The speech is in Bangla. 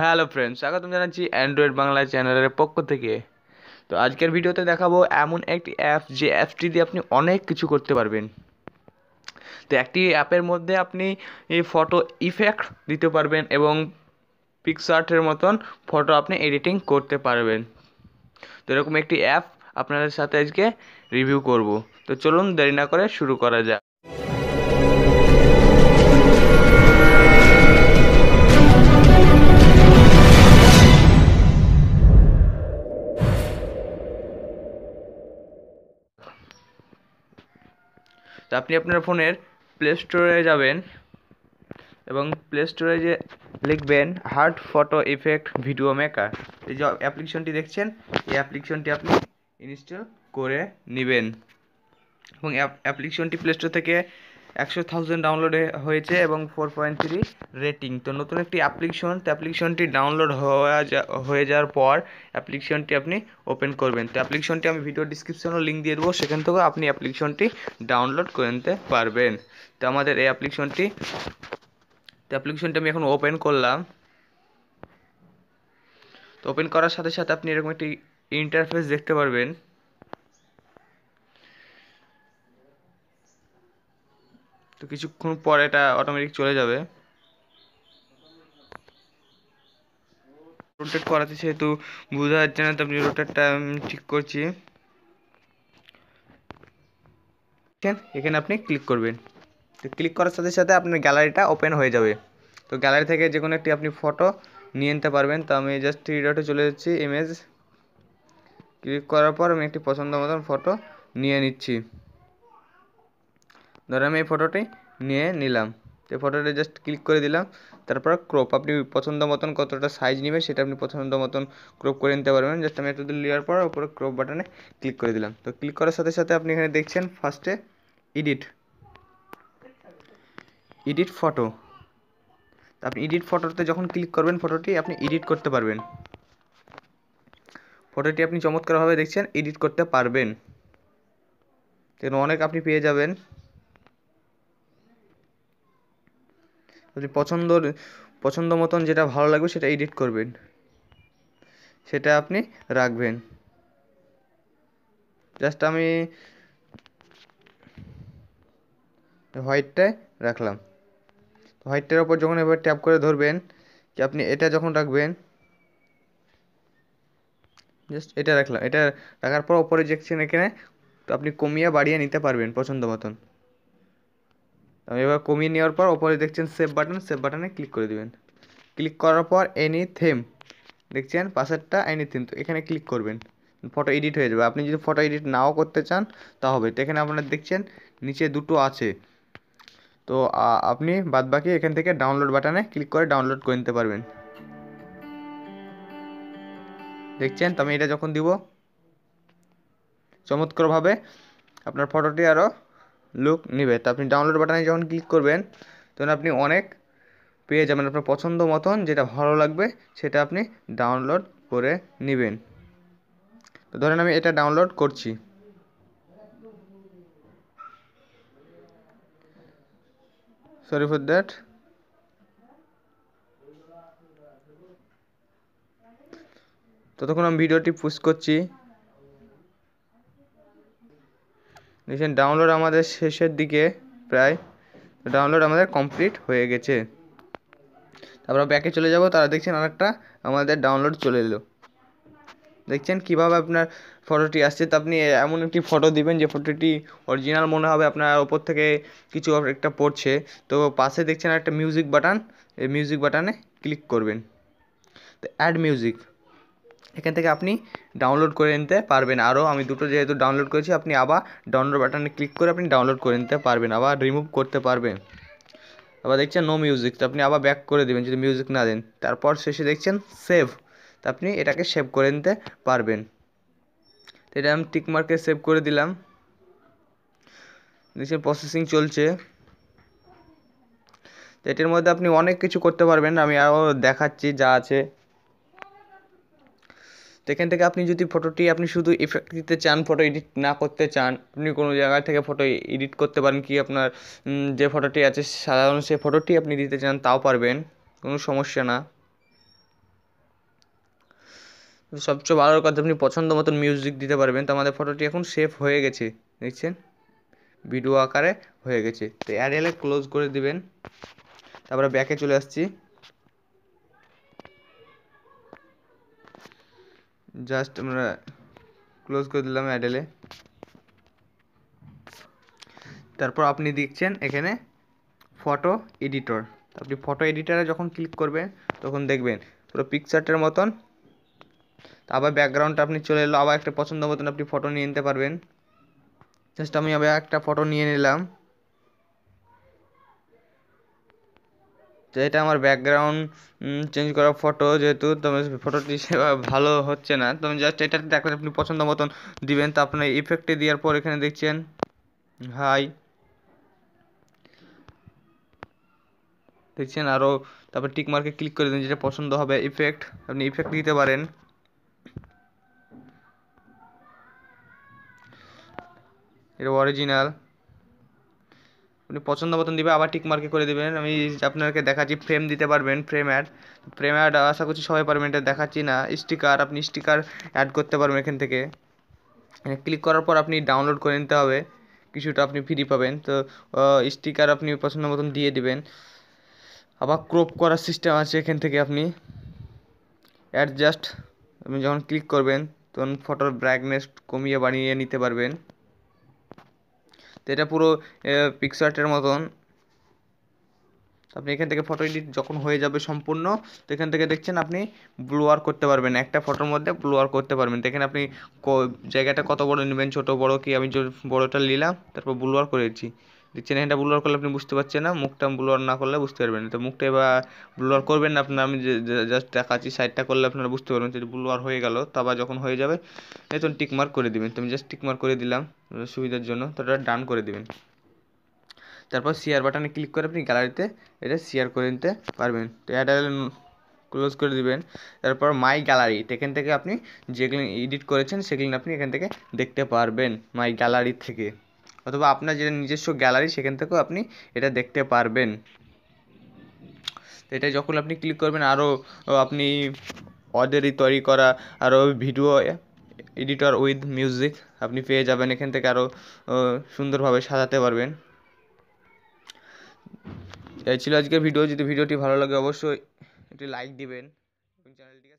হ্যালো ফ্রেন্ডস স্বাগতম জানাচ্ছি অ্যান্ড্রয়েড বাংলা চ্যানেলের পক্ষ থেকে তো আজকের ভিডিওতে দেখাবো এমন একটি অ্যাপ যে অ্যাপটি দিয়ে আপনি অনেক কিছু করতে পারবেন তো একটি অ্যাপের মধ্যে আপনি এই ফটো ইফেক্ট দিতে পারবেন এবং পিকচার্টের মতন ফটো আপনি এডিটিং করতে পারবেন তো এরকম একটি অ্যাপ আপনাদের সাথে আজকে রিভিউ করব তো চলুন দেরি না করে শুরু করা যাক আপনি আপনার ফোনের প্লে স্টোরে যাবেন এবং প্লে স্টোরে যে লিখবেন hard photo effect video maker এই যে অ্যাপ্লিকেশনটি দেখছেন এই অ্যাপ্লিকেশনটি আপনি ইনস্টল করে নেবেন এবং অ্যাপ্লিকেশনটি প্লে স্টোর থেকে একশো থাউজেন্ড ডাউনলোড হয়েছে এবং ফোর পয়েন্ট থ্রি রেটিং তো নতুন একটি অ্যাপ্লিকেশন তো অ্যাপ্লিকেশনটি ডাউনলোড হওয়া হয়ে যাওয়ার পর অ্যাপ্লিকেশনটি আপনি ওপেন করবেন তো অ্যাপ্লিকেশনটি আমি ভিডিও ডিসক্রিপশনও লিঙ্ক দিয়ে দেবো সেখান থেকেও আপনি অ্যাপ্লিকেশনটি ডাউনলোড করে নিতে পারবেন তো আমাদের এই অ্যাপ্লিকেশনটি তো অ্যাপ্লিকেশনটি আমি এখন ওপেন করলাম তো ওপেন করার সাথে সাথে আপনি এরকম একটি ইন্টারফেস দেখতে পারবেন তো কিছুক্ষণ পর এটা অটোমেটিক চলে যাবে রোটেট করাতে সেহেতু বোঝা যাচ্ছে না তো আপনি রোটেটটা ঠিক করছি এখানে আপনি ক্লিক করবেন তো ক্লিক করার সাথে সাথে আপনার গ্যালারিটা ওপেন হয়ে যাবে তো গ্যালারি থেকে যে কোনো একটি আপনি ফটো নিয়ে নিতে পারবেন তো আমি জাস্ট থ্রি ডটে চলে যাচ্ছি ইমেজ ক্লিক করার পর আমি একটি পছন্দ মতন ফটো নিয়ে নিচ্ছি ধরো আমি এই ফটোটি নিয়ে নিলাম তো ফটোটা জাস্ট ক্লিক করে দিলাম তারপর ক্রপ আপনি পছন্দ মতন কতটা সাইজ নেবেন সেটা আপনি পছন্দ মতন ক্রপ করে নিতে পারবেন জাস্ট আমি একটু নেওয়ার পর উপরে ক্রপ বাটনে ক্লিক করে দিলাম তো ক্লিক করার সাথে সাথে আপনি এখানে দেখছেন ফার্স্টে এডিট এডিট ফটো আপনি এডিট ফটোতে যখন ক্লিক করবেন ফটোটি আপনি এডিট করতে পারবেন ফটোটি আপনি চমৎকারভাবে দেখছেন এডিট করতে পারবেন অনেক আপনি পেয়ে যাবেন যদি পছন্দর পছন্দ মতন যেটা ভালো লাগবে সেটা এডিট করবেন সেটা আপনি রাখবেন জাস্ট আমি হোয়াইটটায় রাখলাম তো হোয়াইটটার ওপর যখন এবার ট্যাপ করে ধরবেন যে আপনি এটা যখন রাখবেন জাস্ট এটা রাখলাম এটা রাখার পর ওপরে যে এখানে আপনি কমিয়ে বাড়িয়ে নিতে পারবেন পছন্দ মতন এবার কমিয়ে নেওয়ার পর ওপরে দেখছেন সেভ বাটন সেভ বাটনে ক্লিক করে দিবেন ক্লিক করার পর এনি থেম দেখছেন পাশেরটা এনি থিম তো এখানে ক্লিক করবেন ফটো এডিট হয়ে যাবে আপনি যদি ফটো এডিট নাও করতে চান তা হবে তো এখানে আপনারা দেখছেন নিচে দুটো আছে তো আপনি বাদবাকি এখান থেকে ডাউনলোড বাটনে ক্লিক করে ডাউনলোড করে নিতে পারবেন দেখছেন তো আমি এটা যখন দিব চমৎকারভাবে আপনার ফটোটি আরও লুক নেবে তো আপনি ডাউনলোড বাটনে যখন ক্লিক করবেন তখন আপনি অনেক পেয়ে যাবেন আপনার পছন্দ মতন যেটা ভালো লাগবে সেটা আপনি ডাউনলোড করে নেবেন তো ধরেন আমি এটা ডাউনলোড করছি সরি ফর দ্যাট ততক্ষণ আমি ভিডিওটি পোস্ট করছি দেখছেন ডাউনলোড আমাদের শেষের দিকে প্রায় ডাউনলোড আমাদের কমপ্লিট হয়ে গেছে তারপর ব্যাকে চলে যাব তারা দেখছেন আরেকটা আমাদের ডাউনলোড চলে এলো দেখছেন কিভাবে আপনার ফটোটি আসছে তা আপনি এমন একটি ফটো দিবেন যে ফটোটি অরিজিনাল মনে হবে আপনার ওপর থেকে কিছু একটা পড়ছে তো পাশে দেখছেন একটা মিউজিক বাটন এই মিউজিক বাটনে ক্লিক করবেন তো অ্যাড মিউজিক এখান থেকে আপনি ডাউনলোড করে নিতে পারবেন আরও আমি দুটো যেহেতু ডাউনলোড করেছি আপনি আবার ডাউনলোড বাটনে ক্লিক করে আপনি ডাউনলোড করে নিতে পারবেন আবার রিমুভ করতে পারবেন আবার দেখছেন নো মিউজিক তো আপনি আবার ব্যাক করে দেবেন যদি মিউজিক না দেন তারপর শেষে দেখছেন সেভ তা আপনি এটাকে সেভ করে নিতে পারবেন তো এটা আমি টিকমার্কে সেভ করে দিলাম দেখছেন প্রসেসিং চলছে তো এটির মধ্যে আপনি অনেক কিছু করতে পারবেন আমি আরও দেখাচ্ছি যা আছে তো এখান থেকে আপনি যদি ফটোটি আপনি শুধু এফেক্ট দিতে চান ফটো এডিট না করতে চান আপনি কোনো জায়গা থেকে ফটো এডিট করতে পারেন কি আপনার যে ফটোটি আছে সাধারণ সেই ফটোটি আপনি দিতে চান তাও পারবেন কোনো সমস্যা না সবচেয়ে ভালো কথা আপনি পছন্দ মতন মিউজিক দিতে পারবেন তো আমাদের ফটোটি এখন সেভ হয়ে গেছে দেখছেন ভিডিও আকারে হয়ে গেছে তো অ্যাডেলে ক্লোজ করে দিবেন তারপরে ব্যাকে চলে আসছি জাস্ট আমরা ক্লোজ করে দিলাম অ্যাডেলে তারপর আপনি দেখছেন এখানে ফটো এডিটর আপনি ফটো এডিটরে যখন ক্লিক করবেন তখন দেখবেন পুরো পিকচারটার মতন আবার ব্যাকগ্রাউন্ডটা আপনি চলে এলো আবার একটা পছন্দ মতন আপনি ফটো নিয়ে নিতে পারবেন জাস্ট আমি আবার একটা ফটো নিয়ে নিলাম তো এটা আমার ব্যাকগ্রাউন্ড চেঞ্জ করা ফটো যেহেতু তবে ফটোটি সেভাবে ভালো হচ্ছে না তো জাস্ট এটা দেখলে আপনি পছন্দ মতন দিবেন তো আপনার ইফেক্টে দেওয়ার পর এখানে দেখছেন হাই দেখছেন আরও তারপর টিক মার্কে ক্লিক করে দিন যেটা পছন্দ হবে ইফেক্ট আপনি ইফেক্ট দিতে পারেন এটা অরিজিনাল আপনি পছন্দ মতন দিবে আবার টিক মার্কে করে দেবেন আমি আপনাকে দেখাচ্ছি ফ্রেম দিতে পারবেন ফ্রেম অ্যাড ফ্রেম অ্যাড আশা করছি সবাই পারবেন এটা দেখাচ্ছি না স্টিকার আপনি স্টিকার অ্যাড করতে পারবেন এখান থেকে ক্লিক করার পর আপনি ডাউনলোড করে নিতে হবে কিছুটা আপনি ফ্রি পাবেন তো স্টিকার আপনি পছন্দ মতন দিয়ে দিবেন আবার ক্রপ করার সিস্টেম আছে এখান থেকে আপনি অ্যাডজাস্ট আপনি যখন ক্লিক করবেন তখন ফটোর ব্রাইটনেস কমিয়ে বানিয়ে নিতে পারবেন তো এটা পুরো পিকচারটার মতন আপনি এখান থেকে ফটো এডিট যখন হয়ে যাবে সম্পূর্ণ তো এখান থেকে দেখছেন আপনি আর করতে পারবেন একটা ফটোর মধ্যে আর করতে পারবেন দেখেন আপনি জায়গাটা কত বড় নেবেন ছোট বড় কি আমি বড়টা নিলাম তারপর আর করেছি দেখছেন এখানটা ব্লুয়ার করলে আপনি বুঝতে পারছেন না মুখটা ব্লুয়ার না করলে বুঝতে পারবেন না তো মুখটা এবার ব্লুয়ার করবেন না আপনার আমি জাস্ট দেখাচ্ছি সাইডটা করলে আপনারা বুঝতে পারবেন যদি ব্লুয়ার হয়ে গেল তো আবার যখন হয়ে যাবে তখন টিকমার্ক করে দেবেন তো আমি জাস্ট টিকমার্ক করে দিলাম সুবিধার জন্য তো এটা ডান করে দেবেন তারপর শেয়ার বাটনে ক্লিক করে আপনি গ্যালারিতে এটা শেয়ার করে নিতে পারবেন তো এটা ক্লোজ করে দিবেন তারপর মাই গ্যালারি এখান থেকে আপনি যেগুলি এডিট করেছেন সেগুলি আপনি এখান থেকে দেখতে পারবেন মাই গ্যালারি থেকে অথবা আপনার যেটা নিজস্ব গ্যালারি সেখান থেকেও আপনি এটা দেখতে পারবেন তো এটা যখন আপনি ক্লিক করবেন আরও আপনি ওদেরই তৈরি করা আরও ভিডিও এডিটর উইথ মিউজিক আপনি পেয়ে যাবেন এখান থেকে আরও সুন্দরভাবে সাজাতে পারবেন এই ছিল আজকের ভিডিও যদি ভিডিওটি ভালো লাগে অবশ্যই একটি লাইক দিবেন চ্যানেলটিকে